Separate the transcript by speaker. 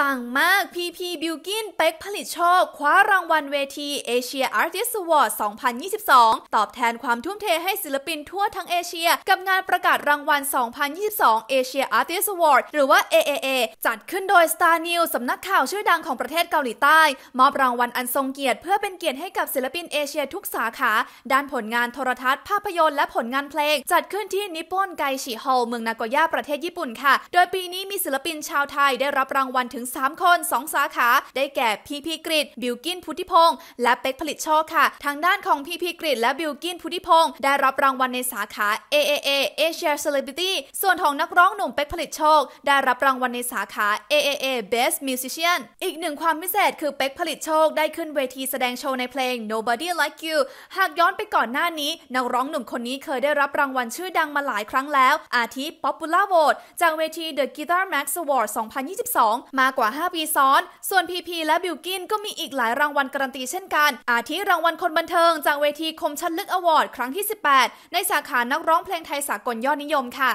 Speaker 1: ปังมากพีพีบิวกินเป็กผลิตโชค คว้ารางวัลเวทีเอเชียอาร์ติสวอร์ด2022 ตอบแทนความทุ่มเทให้ศิลปินทั่วทั้งเอเชีย กับงานประกาศรางวัล 2022 Asia Artist Award หรือว่า AAA จัดขึ้นโดย Star News สำนักข่าวชื่อดังของประเทศเกาหลีใต้ มอบรางวัลอันทรงเกียรติเพื่อเป็นเกียรติให้กับศิลปินเอเชียทุกสาขา ด้านผลงานโทรทัศน์ภาพยนตร์และผลงานเพลงจัดขึ้นที่นิปปอนไกชิฮอลเมืองนากย่าประเทศญี่ปุ่นค่ะ โดยปีนี้มีศิลปินชาวไทยได้รับรางวัลถึง3 คน 2 สาขาได้แก่พีพีกริดบิวกินพุทธิพงศ์และเป็กผลิตโชคค่ะ ทางด้านของพีพีกริดและบิวกินพุทธิพงศ์ได้รับรางวัลในสาขา AAA Asia Celebrity ส่วนของนักร้องหนุ่มเป็กผลิตโชค ได้รับรางวัลในสาขา AAA Best Musician อีกหนึ่งความพิเศษคือเป็กผลิตโชค ได้ขึ้นเวทีแสดงโชว์ในเพลง Nobody Like You หากย้อนไปก่อนหน้านี้นักร้องหนุ่มคนนี้เคยได้รับรางวัลชื่อดังมาหลายครั้งแล้ว อาทิ Popular Vote จากเวที The Guitar Max Award 2022 มากว่า 5 ปีซ้อน ส่วนพีพีและบิวกินก็มีอีกหลายรางวัลการันตีเช่นกัน อาทิ รางวัล คนบันเทิง จากเวทีคมชัดลึกอวอร์ดครั้งที่ 18 ในสาขา นักร้องเพลงไทยสากลยอดนิยมค่ะ